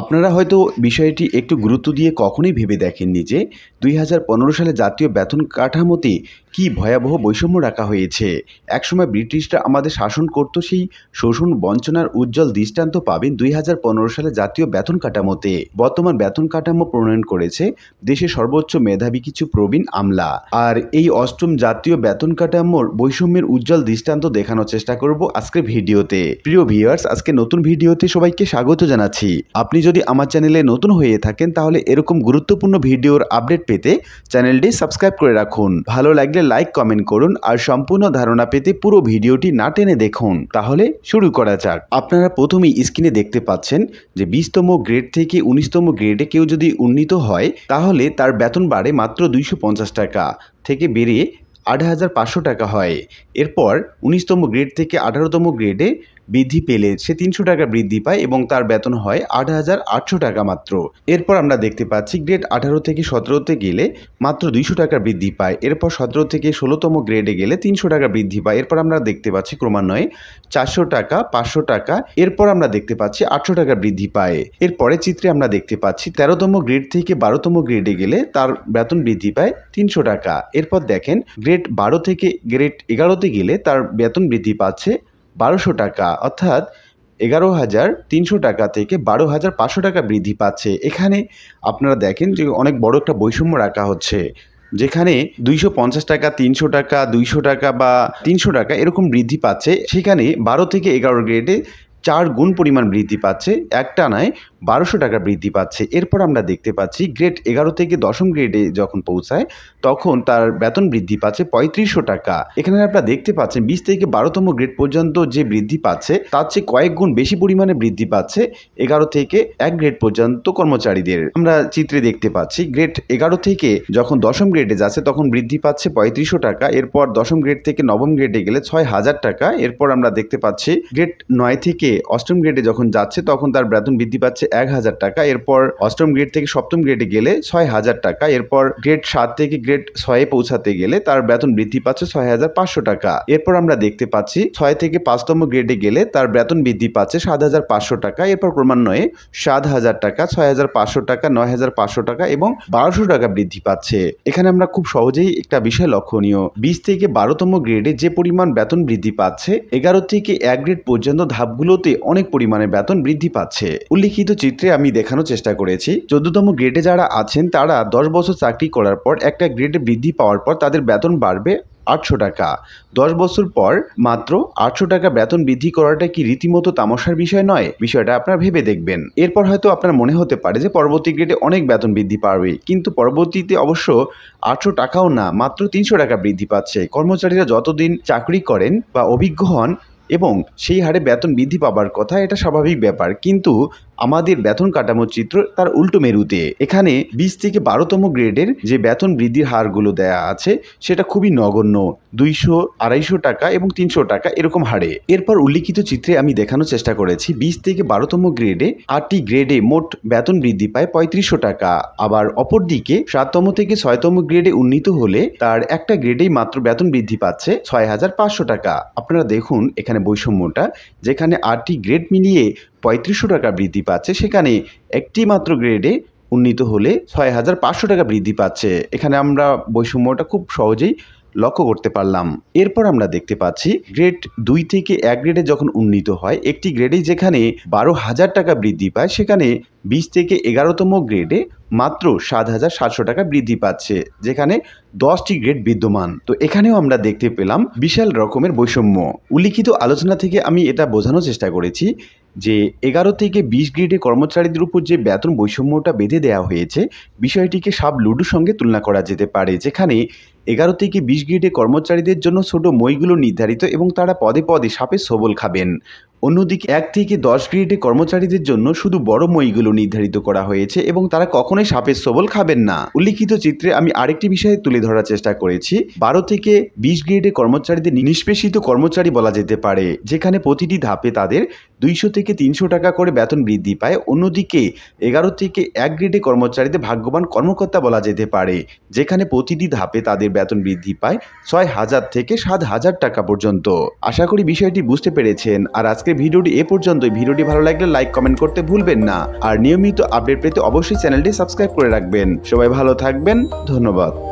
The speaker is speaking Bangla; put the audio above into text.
আপনারা হয়তো বিষয়টি একটু গুরুত্ব দিয়ে কখনোই ভেবে দেখেননি যে দুই সালে জাতীয় বেতন কাঠামোতে কি ভয়াবহ বৈষম্য রাখা হয়েছে একসময় ব্রিটিশরা আমাদের শাসন করত সেই শোষণ বঞ্চনার উজ্জ্বল দৃষ্টান্ত পাবেন দুই সালে জাতীয় বেতন কাঠামোতে বর্তমান বেতন কাঠামো প্রণয়ন করেছে দেশের সর্বোচ্চ মেধাবী কিছু প্রবীণ আমলা আর এই অষ্টম জাতীয় বেতন কাঠামোর বৈষম্যের উজ্জ্বল দৃষ্টান্ত দেখানোর চেষ্টা করব আজকের ভিডিওতে প্রিয় ভিউয়ার্স আজকে নতুন ভিডিওতে সবাইকে স্বাগত জানাচ্ছি আপনি যদি আমার চ্যানেলে নতুন হয়ে থাকেন তাহলে এরকম গুরুত্বপূর্ণ ভিডিওর আপডেট পেতে চ্যানেলটি সাবস্ক্রাইব করে রাখুন ভালো লাগলে লাইক কমেন্ট করুন আর সম্পূর্ণ ধারণা পেতে পুরো ভিডিওটি না টেনে দেখুন তাহলে শুরু করা যাক আপনারা প্রথমেই স্ক্রিনে দেখতে পাচ্ছেন যে বিশতম গ্রেড থেকে উনিশতম গ্রেডে কেউ যদি উন্নীত হয় তাহলে তার বেতন বাড়ে মাত্র দুইশো টাকা থেকে বেড়ে আট হাজার পাঁচশো টাকা হয় এরপর উনিশতম গ্রেড থেকে আঠারোতম গ্রেডে বৃদ্ধি পেলে সে তিনশো টাকা বৃদ্ধি পায় এবং তার বেতন হয় আট হাজার আটশো টাকা মাত্র এরপর আমরা দেখতে পাচ্ছি গ্রেড আঠারো থেকে সতেরোতে গেলে মাত্র দুইশো টাকা বৃদ্ধি পায় এরপর সতেরো থেকে ষোলোতম গ্রেডে গেলে তিনশো টাকা বৃদ্ধি পায় এরপর আমরা দেখতে পাচ্ছি ক্রমান্বয়ে চারশো টাকা পাঁচশো টাকা এরপর আমরা দেখতে পাচ্ছি আটশো টাকা বৃদ্ধি পায় এরপরে চিত্রে আমরা দেখতে পাচ্ছি তেরোতম গ্রেড থেকে বারোতম গ্রেডে গেলে তার বেতন বৃদ্ধি পায় তিনশো টাকা এরপর দেখেন গ্রেড বারো থেকে গ্রেড এগারোতে গেলে তার বেতন বৃদ্ধি পাচ্ছে বারোশো টাকা অর্থাৎ এগারো হাজার তিনশো টাকা থেকে বারো হাজার পাঁচশো টাকা বৃদ্ধি পাচ্ছে এখানে আপনারা দেখেন যে অনেক বড় একটা বৈষম্য রাখা হচ্ছে যেখানে দুইশো পঞ্চাশ টাকা তিনশো টাকা দুইশো টাকা বা তিনশো টাকা এরকম বৃদ্ধি পাচ্ছে সেখানে বারো থেকে এগারো গ্রেডে চার গুণ পরিমাণ বৃদ্ধি পাচ্ছে একটানায় বারোশো টাকা বৃদ্ধি পাচ্ছে এরপর আমরা দেখতে পাচ্ছি গ্রেড এগারো থেকে দশম গ্রেডে যখন পৌঁছায় তখন তার বেতন বৃদ্ধি পাচ্ছে পঁয়ত্রিশশো টাকা এখানে আপনারা দেখতে পাচ্ছেন বিশ থেকে বারোতম গ্রেড পর্যন্ত যে বৃদ্ধি পাচ্ছে তার চেয়ে কয়েক গুণ বেশি পরিমাণে বৃদ্ধি পাচ্ছে এগারো থেকে এক গ্রেড পর্যন্ত কর্মচারীদের আমরা চিত্রে দেখতে পাচ্ছি গ্রেড এগারো থেকে যখন দশম গ্রেডে যাচ্ছে তখন বৃদ্ধি পাচ্ছে পঁয়ত্রিশশো টাকা এরপর দশম গ্রেড থেকে নবম গ্রেডে গেলে ছয় হাজার টাকা এরপর আমরা দেখতে পাচ্ছি গ্রেড নয় থেকে অষ্টম গ্রেডে যখন যাচ্ছে তখন তার বেতন বৃদ্ধি পাচ্ছে এক হাজার টাকা এরপর অষ্টম গ্রেড থেকে সপ্তম গ্রেডে গেলে ছয় হাজার টাকা এরপর গ্রেড সাত থেকে গ্রেড ছয়ে পৌঁছাতে গেলে তার বেতন বৃদ্ধি পাচ্ছে ছয় হাজার পাঁচশো টাকা এরপর আমরা দেখতে পাচ্ছি ছয় থেকে পাঁচতম গ্রেডে গেলে তার বেতন বৃদ্ধি পাচ্ছে সাত হাজার পাঁচশো টাকা এরপর ক্রমান্বয়ে সাত হাজার টাকা ছয় হাজার পাঁচশো টাকা নয় হাজার পাঁচশো টাকা এবং বারোশো টাকা বৃদ্ধি পাচ্ছে এখানে আমরা খুব সহজেই একটা বিষয় লক্ষণীয় বিশ থেকে বারোতম গ্রেডে যে পরিমাণ বেতন বৃদ্ধি পাচ্ছে এগারো থেকে এক গ্রেড পর্যন্ত ধাপগুলোতে অনেক পরিমাণে বেতন বৃদ্ধি পাচ্ছে উল্লিখিত চিত্রে আমি দেখানোর চেষ্টা করেছি চোদ্দতম গ্রেডে যারা আছেন তারা দশ বছর চাকরি করার পর একটা গ্রেডে বৃদ্ধি পাওয়ার পর তাদের বেতন বাড়বে আটশো টাকা দশ বছর পর মাত্র আটশো টাকা বেতন বৃদ্ধি করাটা কি রীতিমতো তামাশার বিষয় নয় বিষয়টা আপনার ভেবে দেখবেন এরপর হয়তো আপনার মনে হতে পারে যে পরবর্তী গ্রেডে অনেক বেতন বৃদ্ধি পাবে কিন্তু পরবর্তীতে অবশ্য আটশো টাকাও না মাত্র তিনশো টাকা বৃদ্ধি পাচ্ছে কর্মচারীরা যতদিন চাকরি করেন বা অভিজ্ঞ হন এবং সেই হারে বেতন বৃদ্ধি পাবার কথা এটা স্বাভাবিক ব্যাপার কিন্তু আমাদের বেতন কাঠামোর চিত্র তার উল্টো মেরুতে এখানে বিশ থেকে বারোতম গ্রেডের যে বেতন বৃদ্ধির হারগুলো দেয়া আছে সেটা খুবই নগণ্য দুইশো আড়াইশো টাকা এবং তিনশো টাকা এরকম হারে এরপর উল্লিখিত চিত্রে আমি দেখানোর চেষ্টা করেছি বিশ থেকে বারোতম গ্রেডে আটটি গ্রেডে মোট বেতন বৃদ্ধি পায় পঁয়ত্রিশশো টাকা আবার অপরদিকে সাততম থেকে ছয়তম গ্রেডে উন্নীত হলে তার একটা গ্রেডেই মাত্র বেতন বৃদ্ধি পাচ্ছে ছয় হাজার পাঁচশো টাকা আপনারা দেখুন এখানে বৈষম্যটা যেখানে আটটি গ্রেড মিলিয়ে পঁয়ত্রিশশো টাকা বৃদ্ধি পাচ্ছে সেখানে একটি মাত্র গ্রেডে উন্নীত হলে ছয় হাজার পাঁচশো টাকা বৃদ্ধি পাচ্ছে এখানে আমরা বৈষম্যটা খুব সহজেই লক্ষ্য করতে পারলাম এরপর আমরা দেখতে পাচ্ছি গ্রেড দুই থেকে এক গ্রেডে যখন উন্নীত হয় একটি গ্রেডে যেখানে বারো হাজার টাকা বৃদ্ধি পায় সেখানে বিশ থেকে এগারোতম গ্রেডে মাত্র সাত হাজার সাতশো টাকা বৃদ্ধি পাচ্ছে যেখানে দশটি গ্রেড বিদ্যমান তো এখানেও আমরা দেখতে পেলাম বিশাল রকমের বৈষম্য উল্লিখিত আলোচনা থেকে আমি এটা বোঝানোর চেষ্টা করেছি যে এগারো থেকে বিশ গ্রেডে কর্মচারীদের উপর যে বেতন বৈষম্যটা বেঁধে দেওয়া হয়েছে বিষয়টিকে সাব লুডুর সঙ্গে তুলনা করা যেতে পারে যেখানে এগারো থেকে বিশ গ্রেডে কর্মচারীদের জন্য ছোট মইগুলো নির্ধারিত এবং তারা পদে পদে সাপে সবল খাবেন অন্যদিকে এক থেকে দশ গ্রেডে কর্মচারীদের জন্য শুধু বড় মইগুলো নির্ধারিত করা হয়েছে এবং তারা কখনোই সাপের সবল খাবেন না উল্লিখিত চিত্রে আমি আরেকটি বিষয়ে তুলে ধরার চেষ্টা করেছি বারো থেকে বিশ গ্রেডে কর্মচারীদের নিষ্পেষিত কর্মচারী বলা যেতে পারে যেখানে প্রতিটি ধাপে তাদের দুইশো থেকে তিনশো টাকা করে বেতন বৃদ্ধি পায় অন্যদিকে এগারো থেকে এক গ্রেডে কর্মচারীদের ভাগ্যবান কর্মকর্তা বলা যেতে পারে যেখানে প্রতিটি ধাপে তাদের বেতন বৃদ্ধি পায় ছয় হাজার থেকে সাত হাজার টাকা পর্যন্ত আশা করি বিষয়টি বুঝতে পেরেছেন আর আজকের ভিডিওটি এ পর্যন্ত ভিডিওটি ভালো লাগলে লাইক কমেন্ট করতে ভুলবেন না আর নিয়মিত আপডেট পেতে অবশ্যই চ্যানেলটি সাবস্ক্রাইব করে রাখবেন সবাই ভালো থাকবেন ধন্যবাদ